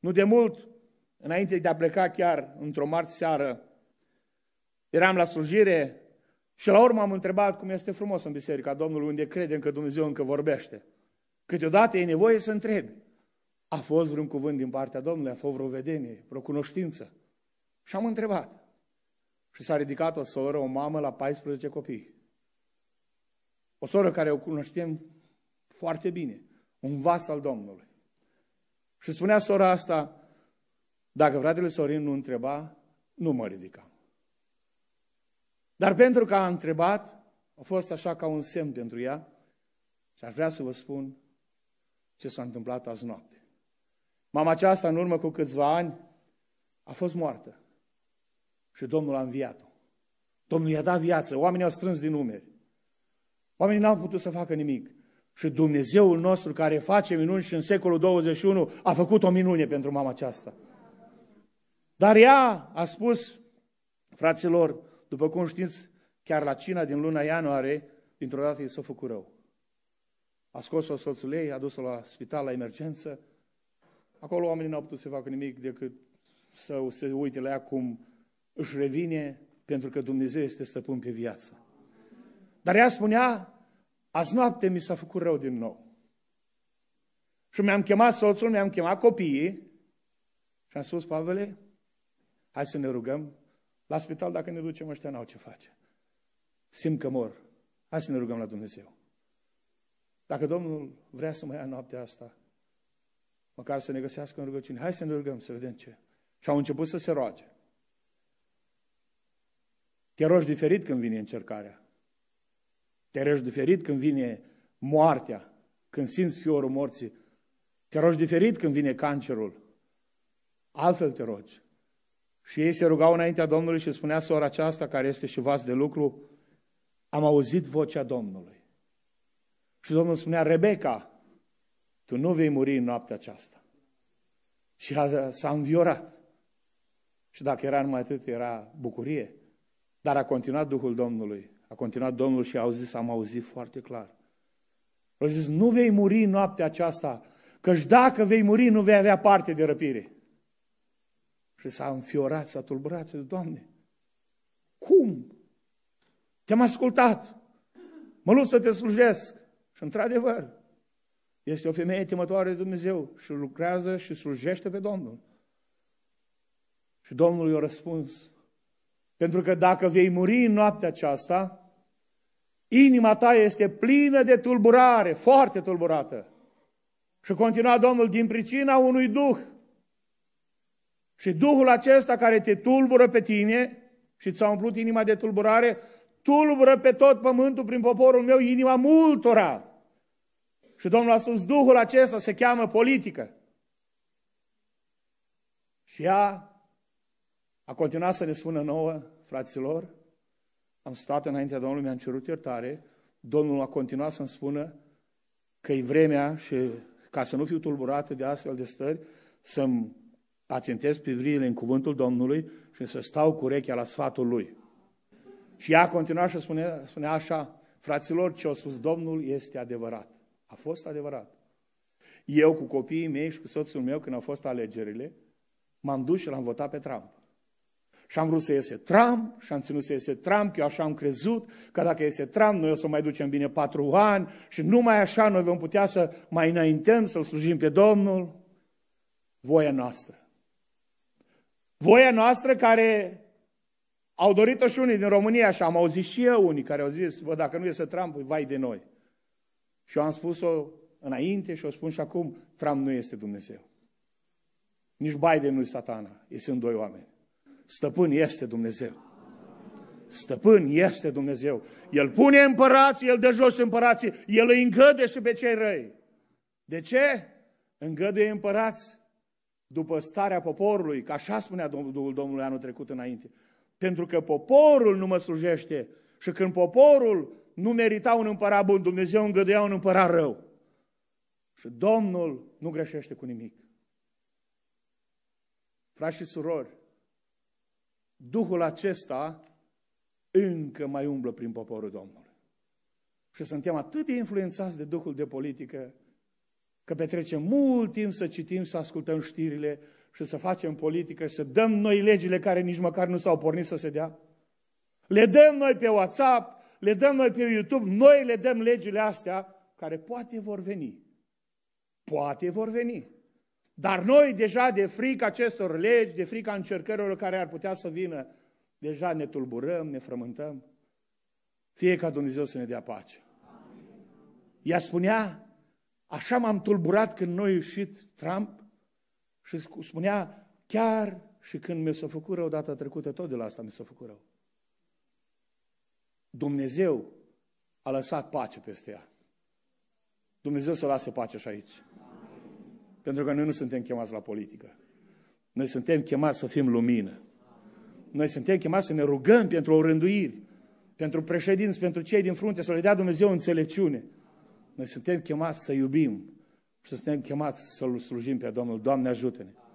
Nu de mult, înainte de a pleca chiar într-o marți seară, eram la slujire și la urmă am întrebat cum este frumos în Biserica Domnului, unde credem că Dumnezeu încă vorbește. Câteodată e nevoie să întrebi. A fost vreun cuvânt din partea Domnului, a fost vreo vedenie, vreo cunoștință. Și am întrebat. Și s-a ridicat o soră, o mamă la 14 copii. O soră care o cunoștem foarte bine, un vas al Domnului. Și spunea sora asta, dacă fratele Sorin nu întreba, nu mă ridicam. Dar pentru că a întrebat, a fost așa ca un semn pentru ea și aș vrea să vă spun ce s-a întâmplat azi noapte. Mama aceasta, în urmă cu câțiva ani, a fost moartă și Domnul a înviat-o. Domnul i-a dat viață, oamenii au strâns din numeri. Oamenii n-au putut să facă nimic. Și Dumnezeul nostru care face minuni și în secolul 21 a făcut o minune pentru mama aceasta. Dar ea a spus, fraților, după cum știți, chiar la cina din luna ianuarie, dintr-o dată i s-a făcut rău. A scos-o soțul ei, a dus-o la spital, la emergență. Acolo oamenii n-au putut să facă nimic decât să se uite la ea cum își revine, pentru că Dumnezeu este stăpân pe viață. Dar ea spunea, Azi noapte mi s-a făcut rău din nou. Și mi-am chemat soțul, mi-am chemat copiii și am spus, Pavele, hai să ne rugăm. La spital, dacă ne ducem, ăștia n-au ce face. Simt că mor. Hai să ne rugăm la Dumnezeu. Dacă Domnul vrea să mă ia noaptea asta, măcar să ne găsească în rugăciune, hai să ne rugăm, să vedem ce. Și au început să se roage. Te rogi diferit când vine încercarea. Te rogi diferit când vine moartea, când simți fiorul morții. Te rogi diferit când vine cancerul. Altfel te rogi. Și ei se rugau înaintea Domnului și spunea sora aceasta, care este și vas de lucru, am auzit vocea Domnului. Și Domnul spunea, Rebecca, tu nu vei muri în noaptea aceasta. Și s-a înviorat. Și dacă era numai atât, era bucurie. Dar a continuat Duhul Domnului a continuat Domnul și au zis, am auzit foarte clar. Au zis, nu vei muri noaptea aceasta, căci dacă vei muri, nu vei avea parte de răpire. Și s-a înfiorat, s-a tulburat, zis, Doamne, cum? Te-am ascultat, mă lupt să te slujesc. Și într-adevăr, este o femeie temătoare de Dumnezeu și lucrează și slujește pe Domnul. Și Domnul i-a răspuns, pentru că dacă vei muri în noaptea aceasta, inima ta este plină de tulburare, foarte tulburată. Și continua Domnul din pricina unui duh. Și duhul acesta care te tulbură pe tine și ți-a umplut inima de tulburare, tulbură pe tot pământul prin poporul meu inima multora. Și Domnul a spus, Duhul acesta se cheamă politică. Și ea a continuat să ne spună nouă, fraților, am stat înaintea Domnului, mi-am cerut iertare, Domnul a continuat să-mi spună că e vremea și ca să nu fiu tulburată de astfel de stări, să-mi ațintez privirile în cuvântul Domnului și să stau cu urechea la sfatul Lui. Și ea continua și spune, spunea așa, fraților, ce a spus Domnul este adevărat. A fost adevărat. Eu cu copiii mei și cu soțul meu, când au fost alegerile, m-am dus și l-am votat pe Trump. Și am vrut să iese Trump și am ținut să iese Trump, că eu așa am crezut, că dacă iese Trump, noi o să mai ducem bine patru ani și numai așa noi vom putea să mai înaintăm, să-L slujim pe Domnul. Voia noastră. Voia noastră care au dorit-o și unii din România și am auzit și eu unii care au zis, bă, dacă nu iese Trump, păi vai de noi. Și eu am spus-o înainte și o spun și acum, Trump nu este Dumnezeu. Nici Biden nu-i satana, ei sunt doi oameni. Stăpân este Dumnezeu. Stăpân este Dumnezeu. El pune împărații, El dă jos împărații, El îi îngăde și pe cei răi. De ce? Îngăde împărați după starea poporului, că așa spunea Domnul Domnului anul trecut înainte. Pentru că poporul nu mă slujește și când poporul nu merita un împărat bun, Dumnezeu îngădea un împărat rău. Și Domnul nu greșește cu nimic. Frați și surori, Duhul acesta încă mai umblă prin poporul Domnului. Și suntem atât de influențați de Duhul de politică, că petrecem mult timp să citim, să ascultăm știrile și să facem politică și să dăm noi legile care nici măcar nu s-au pornit să se dea. Le dăm noi pe WhatsApp, le dăm noi pe YouTube, noi le dăm legile astea care poate vor veni. Poate vor veni. Dar noi deja de frica acestor legi, de frica încercărilor care ar putea să vină, deja ne tulburăm, ne frământăm. Fie ca Dumnezeu să ne dea pace. Ea spunea, așa m-am tulburat când noi ieșit Trump și spunea, chiar și când mi s-a făcut rău data trecută, tot de la asta mi s-a făcut rău. Dumnezeu a lăsat pace peste ea. Dumnezeu să lase pace și aici. Pentru că noi nu suntem chemați la politică. Noi suntem chemați să fim lumină. Noi suntem chemați să ne rugăm pentru o rânduire, pentru președinți, pentru cei din frunte, să le dea Dumnezeu înțelepciune. Noi suntem chemați să iubim și suntem chemați să-L slujim pe Domnul. Doamne ajută-ne!